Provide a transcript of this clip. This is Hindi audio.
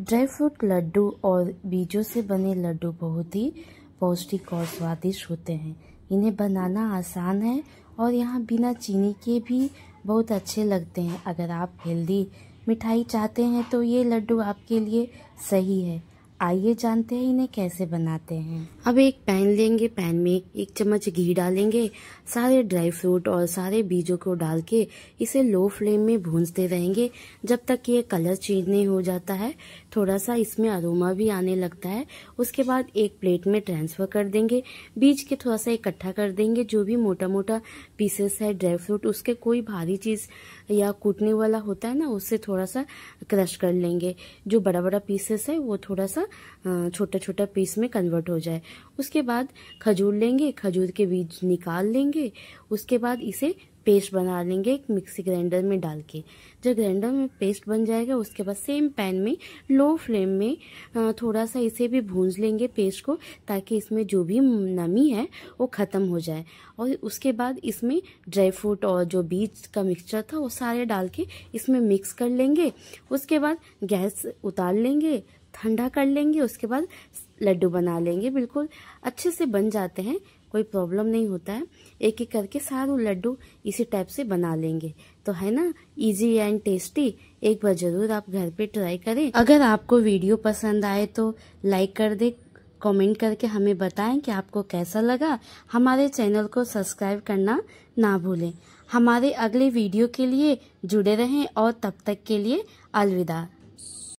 ड्राई फ्रूट लड्डू और बीजों से बने लड्डू बहुत ही पौष्टिक और स्वादिष्ट होते हैं इन्हें बनाना आसान है और यहाँ बिना चीनी के भी बहुत अच्छे लगते हैं अगर आप हेल्दी मिठाई चाहते हैं तो ये लड्डू आपके लिए सही है आइए जानते हैं इन्हें कैसे बनाते हैं अब एक पैन लेंगे पैन में एक चम्मच घी डालेंगे सारे ड्राई फ्रूट और सारे बीजों को डाल के इसे लो फ्लेम में भूनते रहेंगे जब तक ये कलर चेंज नहीं हो जाता है थोड़ा सा इसमें अरोमा भी आने लगता है उसके बाद एक प्लेट में ट्रांसफर कर देंगे बीज के थोड़ा सा इकट्ठा कर देंगे जो भी मोटा मोटा पीसेस है ड्राई फ्रूट उसके कोई भारी चीज़ या कूटने वाला होता है ना उससे थोड़ा सा क्रश कर लेंगे जो बड़ा बड़ा पीसेस है वो थोड़ा सा छोटा छोटा पीस में कन्वर्ट हो जाए उसके बाद खजूर लेंगे खजूर के बीज निकाल लेंगे उसके बाद इसे पेस्ट बना लेंगे एक मिक्सी ग्राइंडर में डाल के जब ग्राइंडर में पेस्ट बन जाएगा उसके बाद सेम पैन में लो फ्लेम में थोड़ा सा इसे भी भूंज लेंगे पेस्ट को ताकि इसमें जो भी नमी है वो ख़त्म हो जाए और उसके बाद इसमें ड्राई फ्रूट और जो बीज का मिक्सचर था वो सारे डाल के इसमें मिक्स कर लेंगे उसके बाद गैस उतार लेंगे ठंडा कर लेंगे उसके बाद लड्डू बना लेंगे बिल्कुल अच्छे से बन जाते हैं कोई प्रॉब्लम नहीं होता है एक एक करके सारे लड्डू इसी टाइप से बना लेंगे तो है ना इजी एंड टेस्टी एक बार ज़रूर आप घर पे ट्राई करें अगर आपको वीडियो पसंद आए तो लाइक कर दे कमेंट करके हमें बताएं कि आपको कैसा लगा हमारे चैनल को सब्सक्राइब करना ना भूलें हमारे अगले वीडियो के लिए जुड़े रहें और तब तक के लिए अलविदा